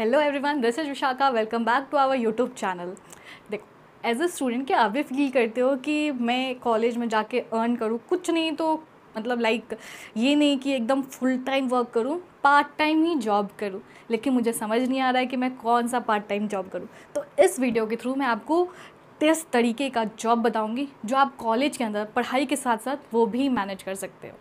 Hello everyone this is Vishakha welcome back to our YouTube channel देखो as a student क्या आप भी feel करते हो कि मैं कॉलेज में जाके अर्न करूँ कुछ नहीं तो मतलब लाइक ये नहीं कि एकदम फुल टाइम वर्क करूँ पार्ट टाइम ही जॉब करूँ लेकिन मुझे समझ नहीं आ रहा है कि मैं कौन सा पार्ट टाइम जॉब करूँ तो इस वीडियो के थ्रू मैं आपको तेज़ तरीके का जॉब बताऊँगी जो आप कॉलेज के अंदर पढ़ाई के साथ साथ वो भी मैनेज कर सकते हो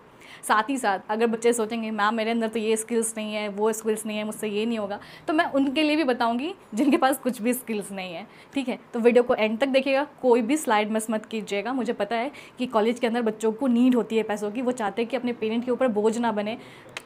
साथ ही साथ अगर बच्चे सोचेंगे मैम मेरे अंदर तो ये स्किल्स नहीं है वो स्किल्स नहीं है मुझसे ये नहीं होगा तो मैं उनके लिए भी बताऊँगी जिनके पास कुछ भी स्किल्स नहीं है ठीक है तो वीडियो को एंड तक देखिएगा कोई भी स्लाइड मिस मत कीजिएगा मुझे पता है कि कॉलेज के अंदर बच्चों को नीड होती है पैसों की वो चाहते हैं कि अपने पेरेंट के ऊपर बोझ ना बने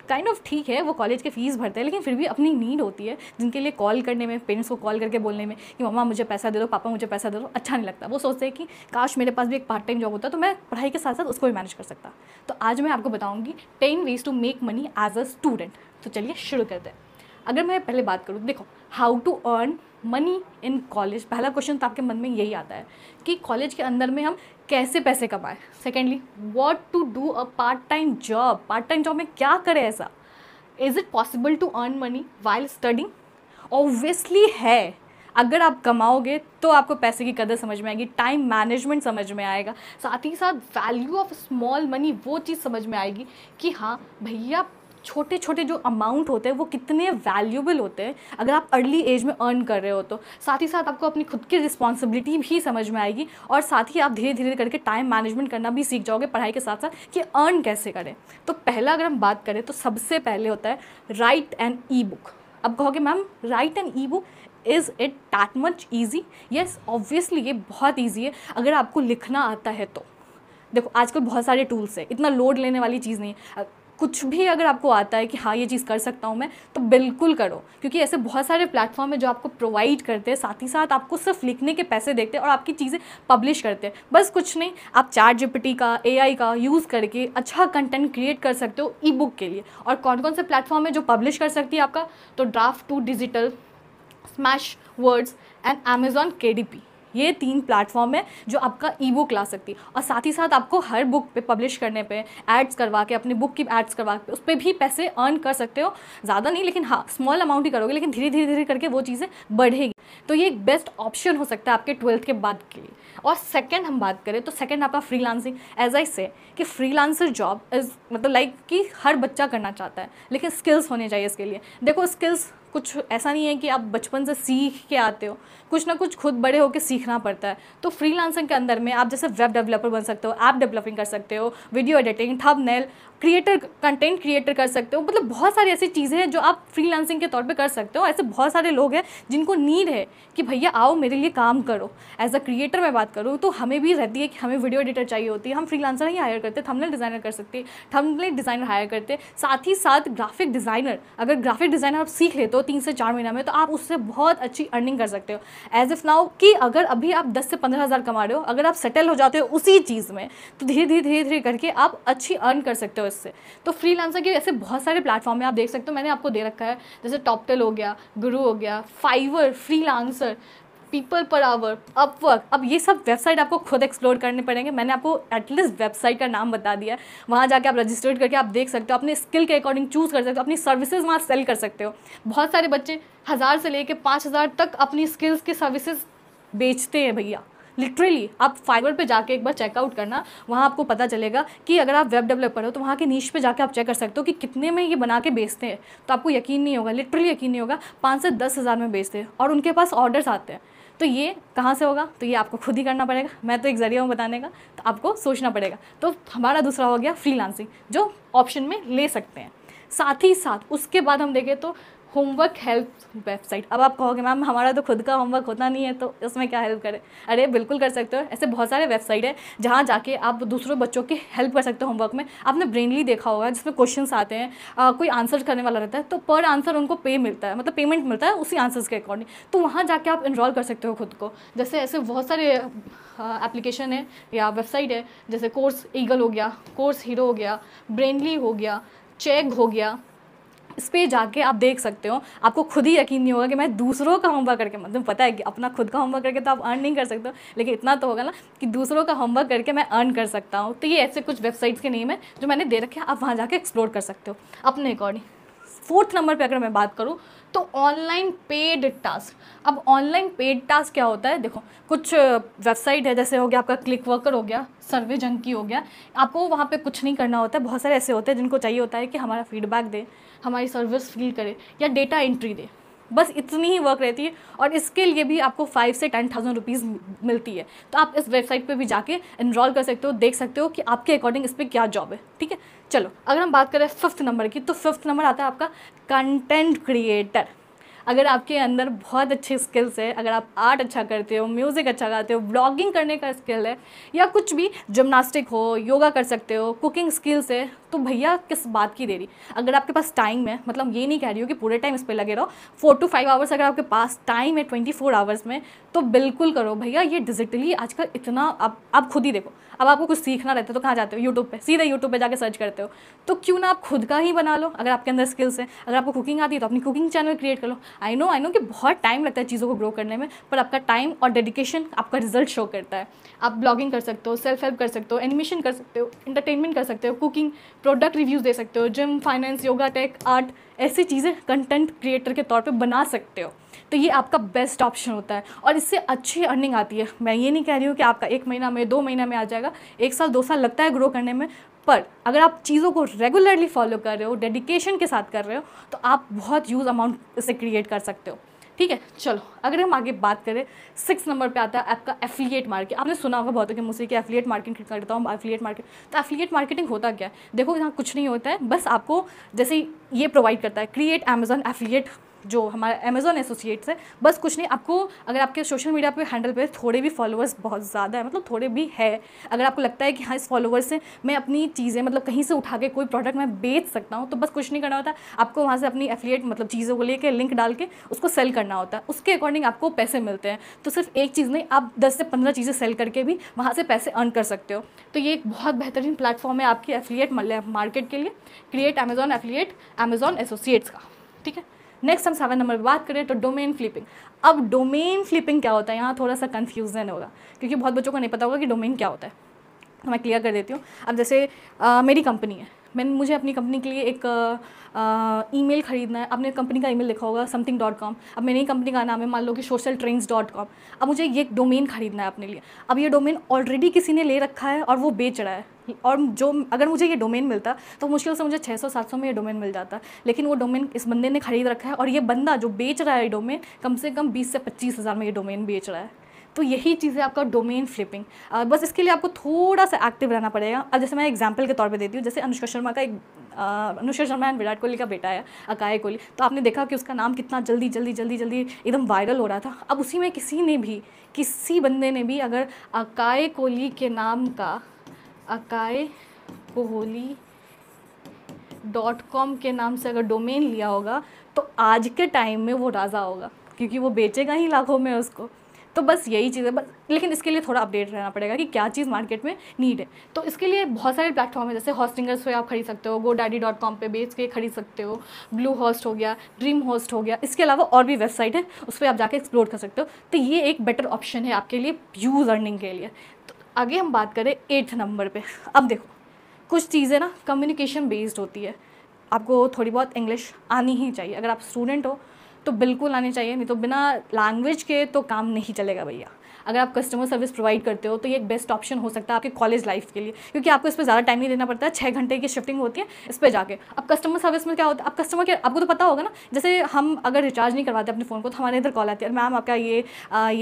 काइंड ऑफ ठीक है वो कॉलेज के फ़ीस भरते हैं लेकिन फिर भी अपनी नीड होती है जिनके लिए कॉल करने में पेरेंट्स को कॉल करके बोलने में कि मम्मा मुझे पैसा दे दो पापा मुझे पैसा दे दो अच्छा नहीं लगता वो सोचते हैं कि काश मेरे पास भी एक पार्ट टाइम जॉब होता तो मैं पढ़ाई के साथ साथ उसको भी मैनेज कर सकता तो आज मैं आपको बताऊँगी ten ways to make money as a student तो चलिए शुरू करते हैं अगर मैं पहले बात करूँ देखो how to earn money in college पहला क्वेश्चन तो आपके मन में यही आता है कि कॉलेज के अंदर में हम कैसे पैसे कमाएं secondly what to do a part time job part time job में क्या करें ऐसा is it possible to earn money while studying obviously है अगर आप कमाओगे तो आपको पैसे की कदर समझ में आएगी टाइम मैनेजमेंट समझ में आएगा साथ ही साथ वैल्यू ऑफ स्मॉल मनी वो चीज़ समझ में आएगी कि हाँ भैया छोटे छोटे जो अमाउंट होते हैं वो कितने वैल्यूबल होते हैं अगर आप अर्ली एज में अर्न कर रहे हो तो साथ ही साथ आपको अपनी खुद की रिस्पॉन्सिबिलिटी भी समझ में आएगी और साथ ही आप धीरे धीरे करके टाइम मैनेजमेंट करना भी सीख जाओगे पढ़ाई के साथ साथ कि अर्न कैसे करें तो पहला अगर हम बात करें तो सबसे पहले होता है राइट एंड ई बुक अब कहोगे ma'am right and e book is it that much easy yes obviously ये बहुत ईजी है अगर आपको लिखना आता है तो देखो आजकल बहुत सारे टूल्स हैं इतना लोड लेने वाली चीज़ नहीं है कुछ भी अगर आपको आता है कि हाँ ये चीज़ कर सकता हूँ मैं तो बिल्कुल करो क्योंकि ऐसे बहुत सारे प्लेटफॉर्म है जो आपको प्रोवाइड करते हैं साथ ही साथ आपको सिर्फ लिखने के पैसे देते हैं और आपकी चीज़ें पब्लिश करते हैं बस कुछ नहीं आप चार जीपीटी का एआई का यूज़ करके अच्छा कंटेंट क्रिएट कर सकते हो ई बुक के लिए और कौन कौन से प्लेटफॉर्म है जो पब्लिश कर सकती है आपका तो draft to digital smashwords and Amazon के डी पी ये तीन प्लेटफॉर्म है जो आपका ई बुक ला सकती है और साथ ही साथ आपको हर बुक पे पब्लिश करने पे एड्स करवा के अपनी बुक की एड्स करवा के उस पर भी पैसे अर्न कर सकते हो ज़्यादा नहीं लेकिन हाँ स्मॉल अमाउंट ही करोगे लेकिन धीरे धीरे धीरे करके वो चीज़ें बढ़ेगी तो ये एक बेस्ट ऑप्शन हो सकता है आपके ट्वेल्थ के बाद के लिए और सेकेंड हम बात करें तो सेकेंड आपका free lancing as I say कि फ्री लांसर जॉब इज़ मतलब लाइक कि हर बच्चा करना चाहता है लेकिन स्किल्स होने चाहिए इसके लिए देखो स्किल्स कुछ ऐसा नहीं है कि आप बचपन से सीख के आते हो कुछ ना कुछ खुद बड़े होकर सीखना पड़ता है तो फ्री लांसिंग के अंदर में आप जैसे वेब डेवलपर बन सकते हो ऐप डेवलपिंग कर सकते हो वीडियो एडिटिंग नेल क्रिएटर कंटेंट क्रिएटर कर सकते हो मतलब बहुत सारी ऐसी चीज़ें हैं जो आप फ्री के तौर पर कर सकते हो ऐसे बहुत सारे लोग हैं जिनको नीड है है कि भैया आओ मेरे लिए काम करो एज अ क्रिएटर मैं बात करूँ तो हमें भी रहती है कि हमें वीडियो एडिटर चाहिए होती है हम फ्रीलांसर ही हायर करते थंबनेल डिज़ाइनर कर सकते थंबनेल डिज़ाइनर हायर करते साथ ही साथ ग्राफिक डिज़ाइनर अगर ग्राफिक डिज़ाइनर आप सीख लेते हो तीन से चार महीना में तो आप उससे बहुत अच्छी अर्निंग कर सकते हो एज इफ़ नाउ कि अगर अभी आप दस से पंद्रह हज़ार कमा रहे हो अगर आप सेटल हो जाते हो उसी चीज़ में तो धीरे धीरे धीरे धीरे करके आप अच्छी अर्न कर सकते हो इससे तो फ्री के ऐसे बहुत सारे प्लेटफॉर्म में आप देख सकते हो मैंने आपको दे रखा है जैसे टॉपटेल हो गया गुरु हो गया Fiverr freelancer people per hour Upwork अब ये सब वेबसाइट आपको खुद एक्सप्लोर करने पड़ेंगे मैंने आपको एटलीस्ट वेबसाइट का नाम बता दिया वहाँ जाके आप रजिस्टर्ड करके आप देख सकते हो अपने स्किल के अकॉर्डिंग चूज़ कर सकते हो अपनी सर्विसेज वहाँ सेल कर सकते हो बहुत सारे बच्चे हज़ार से लेके पाँच हज़ार तक अपनी स्किल्स की सर्विसेज बेचते हैं भैया लिटरली आप फाइवर पे जाके एक बार चेकआउट करना वहाँ आपको पता चलेगा कि अगर आप वेब डेवलपर हो तो वहाँ के नीच पे जाके आप चेक कर सकते हो कि कितने में ये बना के बेचते हैं तो आपको यकीन नहीं होगा लिटरली यकीन नहीं होगा पाँच से दस हज़ार में बेचते हैं और उनके पास ऑर्डर्स आते हैं तो ये कहाँ से होगा तो ये आपको खुद ही करना पड़ेगा मैं तो एक ज़रिया हूँ बताने का तो आपको सोचना पड़ेगा तो हमारा दूसरा हो गया फ्री जो ऑप्शन में ले सकते हैं साथ ही साथ उसके बाद हम देखें तो होमवर्क हेल्प वेबसाइट अब आप कहोगे मैम हमारा तो खुद का होमवर्क होता नहीं है तो इसमें क्या हेल्प करें अरे बिल्कुल कर सकते हो ऐसे बहुत सारे वेबसाइट है जहाँ जाके आप दूसरे बच्चों की हेल्प कर सकते हो होमवर्क में आपने ब्रेनली देखा होगा जिसमें क्वेश्चन आते हैं आ, कोई आंसर करने वाला रहता है तो पर आंसर उनको पे मिलता है मतलब पेमेंट मिलता है उसी आंसर्स के अकॉर्डिंग तो वहाँ जाके आप इनरॉल कर सकते हो खुद को जैसे ऐसे बहुत सारे एप्लीकेशन है या वेबसाइट है जैसे कोर्स ईगल हो गया कोर्स हीरो हो गया ब्रेनली हो गया चेक हो गया इस पर जाके आप देख सकते हो आपको खुद ही यकीन नहीं होगा कि मैं दूसरों का होमवर्क करके मतलब पता है कि अपना खुद का होमवर्क करके तो आप अर्न नहीं कर सकते हो लेकिन इतना तो होगा ना कि दूसरों का होमवर्क करके मैं अर्न कर सकता हूँ तो ये ऐसे कुछ वेबसाइट्स के नेम है जो मैंने दे रखे हैं आप वहाँ जाकर एक्सप्लोर कर सकते हो अपने अकॉर्डिंग फोर्थ नंबर पे अगर मैं बात करूँ तो ऑनलाइन पेड टास्क अब ऑनलाइन पेड टास्क क्या होता है देखो कुछ वेबसाइट है जैसे हो गया आपका क्लिक वर्कर हो गया सर्वे जंकी हो गया आपको वहाँ पे कुछ नहीं करना होता है बहुत सारे ऐसे होते हैं जिनको चाहिए होता है कि हमारा फीडबैक दे हमारी सर्विस फील करे या डेटा एंट्री दे बस इतनी ही वर्क रहती है और इसके लिए भी आपको फाइव से टेन थाउजेंड रुपीज़ मिलती है तो आप इस वेबसाइट पर भी जाके इनरोल कर सकते हो देख सकते हो कि आपके अकॉर्डिंग इस पर क्या जॉब है ठीक है चलो अगर हम बात करें फिफ्थ नंबर की तो फिफ्थ नंबर आता है आपका कंटेंट क्रिएटर अगर आपके अंदर बहुत अच्छे स्किल्स है अगर आप आर्ट अच्छा करते हो म्यूज़िक अच्छा गाते हो ब्लॉगिंग करने का स्किल है या कुछ भी जिमनास्टिक हो योगा कर सकते हो कुकिंग स्किल्स है तो भैया किस बात की देरी अगर आपके पास टाइम है मतलब ये नहीं कह रही हो कि पूरे टाइम इस पर लगे रहो फोर टू फाइव आवर्स अगर आपके पास टाइम है ट्वेंटी फोर आवर्स में तो बिल्कुल करो भैया ये डिजिटली आजकल इतना आप आप खुद ही देखो अब आपको कुछ सीखना रहता है तो कहाँ जाते हो यूट्यूब पर सीधे यूट्यूब पर जाकर सर्च करते हो तो क्यों ना आप खुद का ही बना लो अगर आपके अंदर स्किल्स हैं अगर आपको कुकिंग आती है तो अपनी कुकिंग चैनल क्रिएट कर लो आई नो आई नो कि बहुत टाइम लगता है चीज़ों को ग्रो करने में पर आपका टाइम और डेडिकेशन आपका रिजल्ट शो करता है आप ब्लॉगिंग कर सकते हो सेल्फ हेल्प कर सकते हो एनिमेशन कर सकते हो इंटरटेनमेंट कर सकते हो कुकिंग प्रोडक्ट रिव्यूज़ दे सकते हो gym finance yoga tech art ऐसी चीज़ें कंटेंट क्रिएटर के तौर पे बना सकते हो तो ये आपका बेस्ट ऑप्शन होता है और इससे अच्छी अर्निंग आती है मैं ये नहीं कह रही हूँ कि आपका एक महीना में दो महीना में आ जाएगा एक साल दो साल लगता है ग्रो करने में पर अगर आप चीज़ों को रेगुलरली फॉलो कर रहे हो डेडिकेशन के साथ कर रहे हो तो आप बहुत यूज़ अमाउंट इसे क्रिएट कर सकते हो ठीक है चलो अगर हम आगे बात करें सिक्स नंबर पे आता है आपका एफिलिएट मार्केट आपने सुना होगा बहुत कि मुझसे कि एफिलिएट मार्केटिंग करता हूँ एफिलिएट मार्केट तो एफिलिएट मार्केटिंग होता क्या है देखो यहाँ कुछ नहीं होता है बस आपको जैसे ये प्रोवाइड करता है क्रिएट अमेजन एफिलिएट जो हमारा अमेजोन एसोसिएट्स है बस कुछ नहीं आपको अगर आपके सोशल मीडिया पे हैंडल पे थोड़े भी फॉलोअर्स बहुत ज़्यादा है मतलब थोड़े भी है अगर आपको लगता है कि हाँ इस फॉलोअर्स से मैं अपनी चीज़ें मतलब कहीं से उठा के कोई प्रोडक्ट मैं बेच सकता हूँ तो बस कुछ नहीं करना होता आपको वहाँ से अपनी एफिलिएट मतलब चीज़ों को लेकर लिंक डाल के उसको सेल करना होता है उसके अकॉर्डिंग आपको पैसे मिलते हैं तो सिर्फ एक चीज़ नहीं आप दस से पंद्रह चीज़ें सेल करके भी वहाँ से पैसे अर्न कर सकते हो तो ये एक बहुत बेहतरीन प्लेटफॉर्म है आपकी एफिलिएट मार्केट के लिए create Amazon affiliate Amazon associates का ठीक है नेक्स्ट हम सेवन नंबर पर बात करें तो डोमेन फ्लिपिंग अब डोमेन फ्लिपिंग क्या होता है यहाँ थोड़ा सा कन्फ्यूज़न होगा क्योंकि बहुत बच्चों को नहीं पता होगा कि डोमेन क्या होता है तो मैं क्लियर कर देती हूँ अब जैसे आ, मेरी कंपनी है मैंने मुझे अपनी कंपनी के लिए एक ईमेल ख़रीदना है अपने कंपनी का ईमेल लिखा होगा समथिंग डॉट कॉम अब मेरी कंपनी का नाम है मान लो कि सोशल ट्रेंड्स डॉट कॉम अब मुझे ये डोमेन ख़रीदना है अपने लिए अब ये डोमेन ऑलरेडी किसी ने ले रखा है और वो बेच रहा है और जो अगर मुझे ये डोमेन मिलता तो मुश्किल से मुझे 600-700 में ये डोमेन मिल जाता लेकिन वो डोमेन इस बंदे ने खरीद रखा है और ये बंदा जो बेच रहा है डोमेन कम से कम बीस से पच्चीस हज़ार में ये डोमेन बेच रहा है तो यही चीज़ है आपका डोमेन फ्लिपिंग बस इसके लिए आपको थोड़ा सा एक्टिव रहना पड़ेगा अब जैसे मैं एग्जाम्पल के तौर पर देती हूँ जैसे अनुष्का शर्मा का एक अनुष्का शर्मा एंड विराट कोहली का बेटा है अकाय कोहली तो आपने देखा कि उसका नाम कितना जल्दी जल्दी जल्दी जल्दी एकदम वायरल हो रहा था अब उसी में किसी ने भी किसी बंदे ने भी अगर अकाय कोहली के नाम का अकाए कोहली डॉट कॉम के नाम से अगर डोमेन लिया होगा तो आज के टाइम में वो राजा होगा क्योंकि वो बेचेगा ही लाखों में उसको तो बस यही चीज़ है बस लेकिन इसके लिए थोड़ा अपडेट रहना पड़ेगा कि क्या चीज़ मार्केट में नीड है तो इसके लिए बहुत सारे प्लेटफॉर्म है जैसे हॉस्टिंगर्स हुए आप खरीद सकते हो गो डैडी डॉट कॉम पर बेच के खरीद सकते हो ब्लू हॉस्ट हो गया ड्रीम हॉस्ट हो गया इसके अलावा और भी वेबसाइट है उस पर आप जाके एक्सप्लोर कर सकते हो तो ये एक बेटर ऑप्शन है आपके लिए यूज़ अर्निंग के लिए आगे हम बात करें एट्थ नंबर पे अब देखो कुछ चीज़ें ना कम्युनिकेशन बेस्ड होती है आपको थोड़ी बहुत इंग्लिश आनी ही चाहिए अगर आप स्टूडेंट हो तो बिल्कुल आनी चाहिए नहीं तो बिना लैंग्वेज के तो काम नहीं चलेगा भैया अगर आप कस्टमर सर्विस प्रोवाइड करते हो तो ये एक बेस्ट ऑप्शन हो सकता है आपके कॉलेज लाइफ के लिए क्योंकि आपको इस पर ज़्यादा टाइम नहीं देना पड़ता है छः घंटे की शिफ्टिंग होती है इस पर जाके अब कस्टमर सर्विस में क्या होता है अब कस्टमर केयर आपको तो पता होगा ना जैसे हम अगर रिचार्ज नहीं करवाते अपने फ़ोन को तो हमारे इधर कॉल आती है मैम आपका ये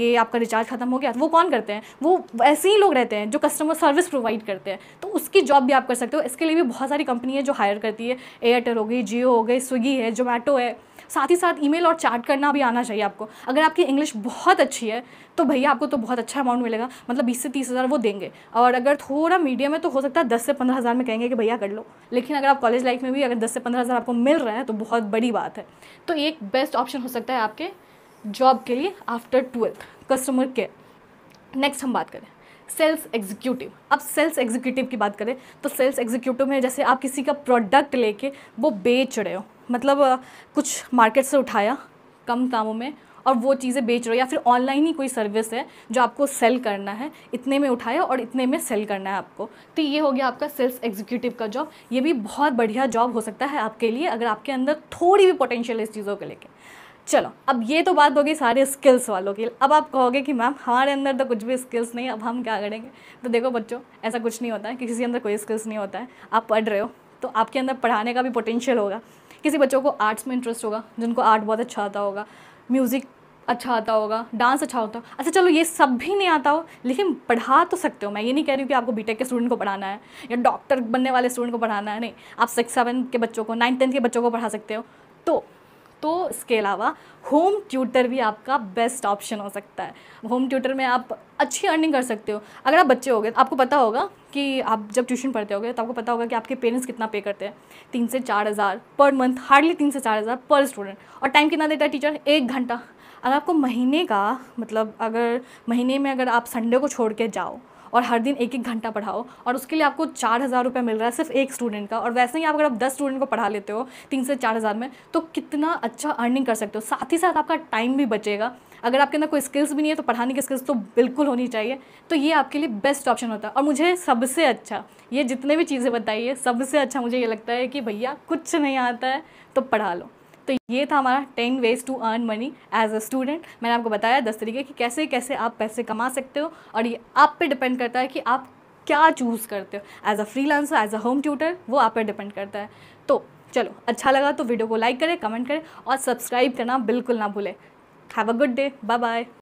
ये आपका रिचार्ज खत्म हो गया वो कौन करते हैं वो ऐसे ही लोग रहते हैं जो कस्टमर सर्विस प्रोवाइड करते हैं तो उसकी जॉब भी आप कर सकते हो इसके लिए भी बहुत सारी कंपनी है जो हायर करती है एयरटेल हो गई जियो हो गई स्विगी है जोमेटो है साथ ही साथ ईमेल और चैट करना भी आना चाहिए आपको अगर आपकी इंग्लिश बहुत अच्छी है तो भैया आपको तो बहुत अच्छा अमाउंट मिलेगा मतलब बीस से तीस हज़ार वो देंगे और अगर थोड़ा मीडियम है तो हो सकता है दस से पंद्रह हज़ार में कहेंगे कि भैया कर लो लेकिन अगर आप कॉलेज लाइफ में भी अगर दस से पंद्रह हज़ार आपको मिल रहा है तो बहुत बड़ी बात है तो एक बेस्ट ऑप्शन हो सकता है आपके जॉब के लिए after twelfth customer care next हम बात करें सेल्स एग्जीक्यूटिव अब सेल्स एग्जीक्यूटिव की बात करें तो सेल्स एग्जीक्यूटिव में जैसे आप किसी का प्रोडक्ट लेके वो बेच रहे हो मतलब कुछ मार्केट से उठाया कम दामों में और वो चीज़ें बेच रहे हो या फिर ऑनलाइन ही कोई सर्विस है जो आपको सेल करना है इतने में उठाया और इतने में सेल करना है आपको तो ये हो गया आपका सेल्स एग्जीक्यूटिव का जॉब ये भी बहुत बढ़िया जॉब हो सकता है आपके लिए अगर आपके अंदर थोड़ी भी पोटेंशियल है इस चीज़ों को लेकर चलो अब ये तो बात होगी सारे स्किल्स वालों की अब आप कहोगे कि मैम हमारे अंदर तो कुछ भी स्किल्स नहीं अब हम क्या करेंगे तो देखो बच्चों ऐसा कुछ नहीं होता है किसी के अंदर कोई स्किल्स नहीं होता है आप पढ़ रहे हो तो आपके अंदर पढ़ाने का भी पोटेंशियल होगा किसी बच्चों को आर्ट्स में इंटरेस्ट होगा जिनको आर्ट बहुत अच्छा आता होगा म्यूज़िक अच्छा आता होगा डांस अच्छा होता हो अच्छा चलो ये सब भी नहीं आता हो लेकिन पढ़ा तो सकते हो मैं ये नहीं कह रही हूँ कि आपको बीटेक के स्टूडेंट को पढ़ाना है या डॉक्टर बनने वाले स्टूडेंट को पढ़ाना है नहीं आप सिक्स सेवन के बच्चों को नाइन्थ टेंथ के बच्चों को पढ़ा सकते हो तो तो इसके अलावा होम ट्यूटर भी आपका बेस्ट ऑप्शन हो सकता है होम ट्यूटर में आप अच्छी अर्निंग कर सकते हो अगर आप बच्चे हो गए तो आपको पता होगा कि आप जब ट्यूशन पढ़ते होगे तो आपको पता होगा कि आपके पेरेंट्स कितना पे करते हैं तीन से चार हज़ार पर मंथ हार्डली तीन से चार हज़ार पर स्टूडेंट और टाइम कितना देता है टीचर एक घंटा अगर आपको महीने का मतलब अगर महीने में अगर आप संडे को छोड़ के जाओ और हर दिन एक एक घंटा पढ़ाओ और उसके लिए आपको चार हज़ार रुपये मिल रहा है सिर्फ एक स्टूडेंट का और वैसे ही आप अगर आप दस स्टूडेंट को पढ़ा लेते हो तीन से चार हज़ार में तो कितना अच्छा अर्निंग कर सकते हो साथ ही साथ आपका टाइम भी बचेगा अगर आपके अंदर कोई स्किल्स भी नहीं है तो पढ़ाने की स्किल्स तो बिल्कुल होनी चाहिए तो ये आपके लिए बेस्ट ऑप्शन होता है और मुझे सबसे अच्छा ये जितने भी चीज़ें बताई है सबसे अच्छा मुझे ये लगता है कि भैया कुछ नहीं आता है तो पढ़ा लो तो ये था हमारा ten ways to earn money as a student मैंने आपको बताया दस तरीके कि कैसे कैसे आप पैसे कमा सकते हो और ये आप पे डिपेंड करता है कि आप क्या चूज़ करते हो as a freelancer as a home tutor वो आप पे डिपेंड करता है तो चलो अच्छा लगा तो वीडियो को लाइक करें कमेंट करें और सब्सक्राइब करना बिल्कुल ना भूलें Have a good day. Bye bye.